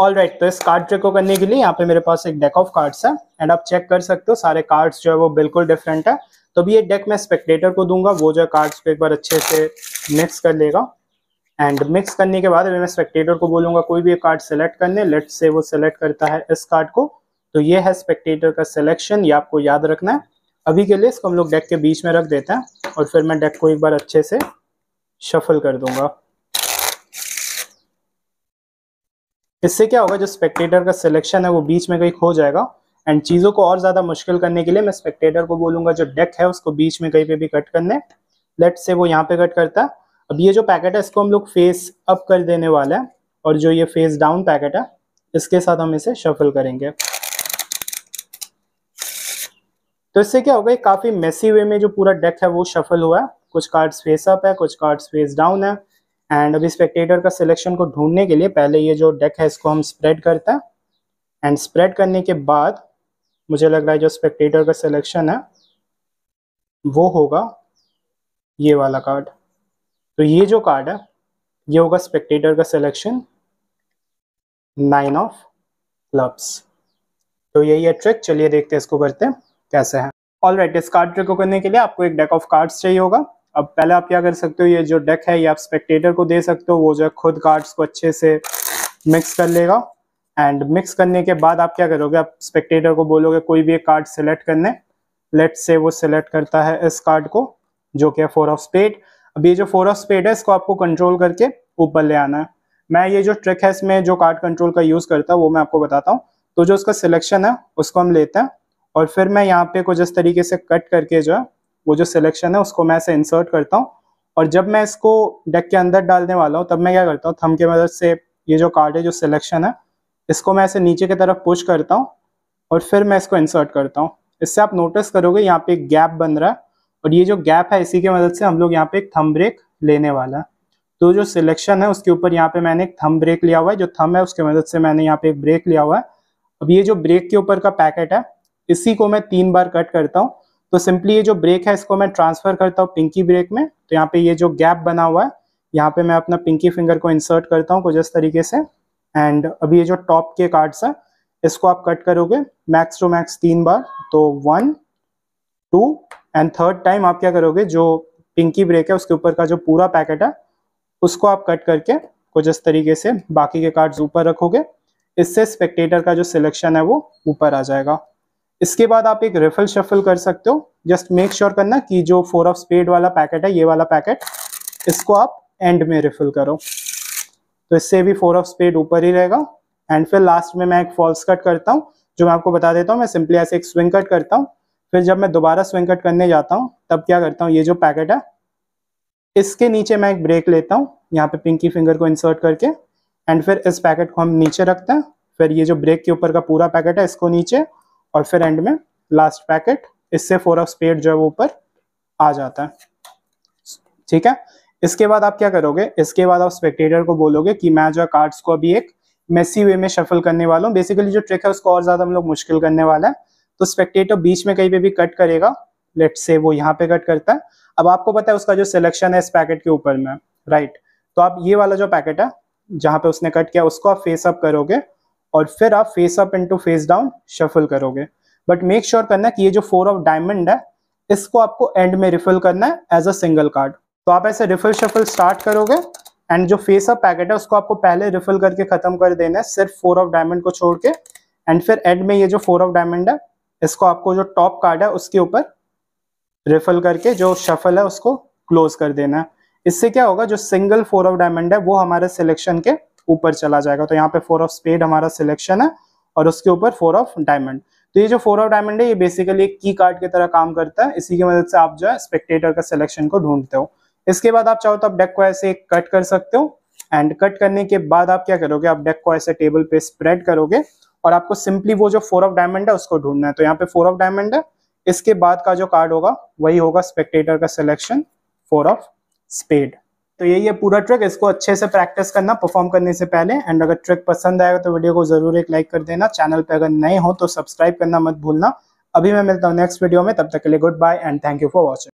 all right right, तो इस card trick को करने के लिए यहाँ पे मेरे पास एक डेक ऑफ कार्ड्स है एंड आप चेक कर सकते हो सारे कार्ड्स जो है वो बिल्कुल डिफरेंट है तो भी ये डेक मैं स्पेक्टेटर को दूंगा वो जो कार्ड्स को एक बार अच्छे से मिक्स कर लेगा एंड मिक्स करने के बाद अभी मैं स्पेक्टेटर को बोलूंगा कोई भी कार्ड सेलेक्ट करने लेट से वो सिलेक्ट करता है इस कार्ड को तो ये है स्पेक्टेटर का सिलेक्शन ये आपको याद रखना है अभी के लिए इसको हम लोग डेक के बीच में रख देते हैं और फिर मैं डेक को एक बार अच्छे से शफल कर दूंगा इससे क्या होगा जो स्पेक्टेटर का सिलेक्शन है वो बीच में कहीं खो जाएगा एंड चीज़ों को और ज़्यादा मुश्किल करने के लिए मैं स्पेक्टेटर को बोलूंगा जो डेक है उसको बीच में कहीं पे भी कट करने लेट से वो यहाँ पे कट करता है अब ये जो पैकेट है इसको हम लोग फेस अप कर देने वाले हैं और जो ये फेस डाउन पैकेट है इसके साथ हम इसे शफल करेंगे तो इससे क्या होगा काफ़ी मेसी वे में जो पूरा डेक है वो शफल हुआ है कुछ कार्ड्स फेस अप है कुछ कार्ड्स फेस डाउन है एंड अभी स्पेक्टेटर का सिलेक्शन को ढूंढने के लिए पहले ये जो डेक है इसको हम स्प्रेड करते हैं एंड स्प्रेड करने के बाद मुझे लग रहा है जो स्पेक्टेटर का सिलेक्शन है वो होगा ये वाला कार्ड तो ये जो कार्ड है ये होगा स्पेक्टेटर का सिलेक्शन नाइन ऑफ क्लब्स तो यही है ट्रिक चलिए देखते हैं इसको करते हैं कैसे है ऑल राइट इस कार्ड ट्रिक को करने के लिए आपको एक डेक ऑफ कार्ड्स चाहिए होगा अब पहले आप क्या कर सकते हो ये जो डेक है ये आप स्पेक्टेटर को दे सकते हो वो जो है खुद कार्ड्स को अच्छे से मिक्स कर लेगा एंड मिक्स करने के बाद आप क्या करोगे आप स्पेक्टेटर को बोलोगे कोई भी एक कार्ड सेलेक्ट करने लेट से वो सिलेक्ट करता है इस कार्ड को जो कि है फोर ऑफ स्पेड अब ये जो फोर ऑफ स्पेड है इसको आपको कंट्रोल करके ऊपर ले आना है मैं ये जो ट्रिक है इसमें जो कार्ड कंट्रोल का यूज़ करता हूँ वो मैं आपको बताता हूँ तो जो उसका सिलेक्शन है उसको हम लेते हैं और फिर मैं यहाँ पे कुछ इस तरीके से कट करके जो है वो जो सिलेक्शन है उसको मैं ऐसे इंसर्ट करता हूँ और जब मैं इसको डेक के अंदर डालने वाला हूँ तब मैं क्या करता हूँ थम के मदद से ये जो कार्ड है जो सिलेक्शन है इसको मैं ऐसे नीचे की तरफ पुश करता हूँ और फिर मैं इसको इंसर्ट करता हूँ इससे आप नोटिस करोगे यहाँ पे एक गैप बन रहा है और ये जो गैप है इसी की मदद से हम लोग यहाँ पे एक थम ब्रेक लेने वाला है तो जो सिलेक्शन है उसके ऊपर यहाँ पे मैंने एक थम ब्रेक लिया हुआ है जो थम है उसके मदद से मैंने यहाँ पे एक ब्रेक लिया हुआ है अब ये जो ब्रेक के ऊपर का पैकेट है इसी को मैं तीन बार कट करता हूँ तो सिंपली ये जो ब्रेक है इसको मैं ट्रांसफर करता हूँ पिंकी ब्रेक में तो यहाँ पे ये जो गैप बना हुआ है यहाँ पे मैं अपना पिंकी फिंगर को इंसर्ट करता हूँ कुछ इस तरीके से एंड अभी ये जो टॉप के कार्ड्स है इसको आप कट करोगे मैक्स टू मैक्स तीन बार तो one two and third time आप क्या करोगे जो पिंकी ब्रेक है उसके ऊपर का जो पूरा पैकेट है उसको आप कट करके कुछ इस तरीके से बाकी के कार्ड्स ऊपर रखोगे इससे स्पेक्टेटर का जो सिलेक्शन है वो ऊपर आ जाएगा इसके बाद आप एक रिफल शफल कर सकते हो जस्ट मेक श्योर करना कि जो फोर ऑफ स्पेड वाला पैकेट है ये वाला पैकेट इसको आप एंड में रिफिल करो तो इससे भी फोर ऑफ स्पेड ऊपर ही रहेगा एंड फिर लास्ट में मैं एक फॉल्स कट करता हूँ जो मैं आपको बता देता हूँ मैं सिंपली ऐसे एक स्विंग कट करता हूँ फिर जब मैं दोबारा स्विंग कट करने जाता हूँ तब क्या करता हूँ ये जो पैकेट है इसके नीचे मैं एक ब्रेक लेता हूँ यहाँ पे पिंकी फिंगर को इंसर्ट करके एंड फिर इस पैकेट को हम नीचे रखते हैं फिर ये जो ब्रेक के ऊपर का पूरा पैकेट है इसको नीचे और फिर एंड में लास्ट पैकेट इससे फोर ऑफ स्पेड जो है वो ऊपर आ जाता है ठीक है इसके बाद आप क्या करोगे इसके बाद आप स्पेक्टेटर को बोलोगे कि मैं जो कार्ड्स को अभी एक मेसी वे में शफल करने वाला हूँ बेसिकली जो ट्रिक है उसको और ज्यादा हम लोग मुश्किल करने वाला है तो स्पेक्टेटर बीच में कहीं पे भी कट करेगा लेट से वो यहाँ पे कट करता है अब आपको पता है उसका जो सिलेक्शन है इस पैकेट के ऊपर में राइट तो आप ये वाला जो पैकेट है जहां पे उसने कट किया उसको आप फेस अप करोगे और फिर आप face up into face down shuffle करोगे बट मेक श्योर करना कि ये जो फोर ऑफ डायमंड है इसको आपको एंड में रिफिल करना है एज अ सिंगल कार्ड तो आप ऐसे रिफिल शफल स्टार्ट करोगे एंड जो फेस अप पैकेट है उसको आपको पहले रिफिल करके खत्म कर देना है सिर्फ फोर ऑफ डायमंड को छोड़ के एंड फिर एंड में ये जो फोर ऑफ डायमंड है इसको आपको जो टॉप कार्ड है उसके ऊपर रिफिल करके जो शफल है उसको क्लोज कर देना है इससे क्या होगा जो सिंगल फोर ऑफ डायमंड है वो हमारे सिलेक्शन के ऊपर चला जाएगा तो यहाँ पे फोर ऑफ स्पेड हमारा सिलेक्शन है और उसके ऊपर फोर ऑफ डायमंड तो ये जो फोर ऑफ डायमंड है ये बेसिकली एक की कार्ड की तरह काम करता है इसी की मदद से आप जो है स्पेक्टेटर का सिलेक्शन को ढूंढते हो इसके बाद आप चाहो तो आप डेक को ऐसे कट कर सकते हो एंड कट करने के बाद आप क्या करोगे आप डेक को ऐसे टेबल पे स्प्रेड करोगे और आपको सिंपली वो जो फोर ऑफ डायमंड है उसको ढूंढना है तो यहाँ पे फोर ऑफ डायमंड है इसके बाद का जो कार्ड होगा वही होगा स्पेक्टेटर का सिलेक्शन फोर ऑफ स्पेड तो यही है पूरा ट्रिक इसको अच्छे से प्रैक्टिस करना परफॉर्म करने से पहले एंड अगर ट्रिक पसंद आएगा तो वीडियो को जरूर एक लाइक कर देना चैनल पे अगर नए हो तो सब्सक्राइब करना मत भूलना अभी मैं मिलता हूँ नेक्स्ट वीडियो में तब तक के लिए goodbye and thank you for watching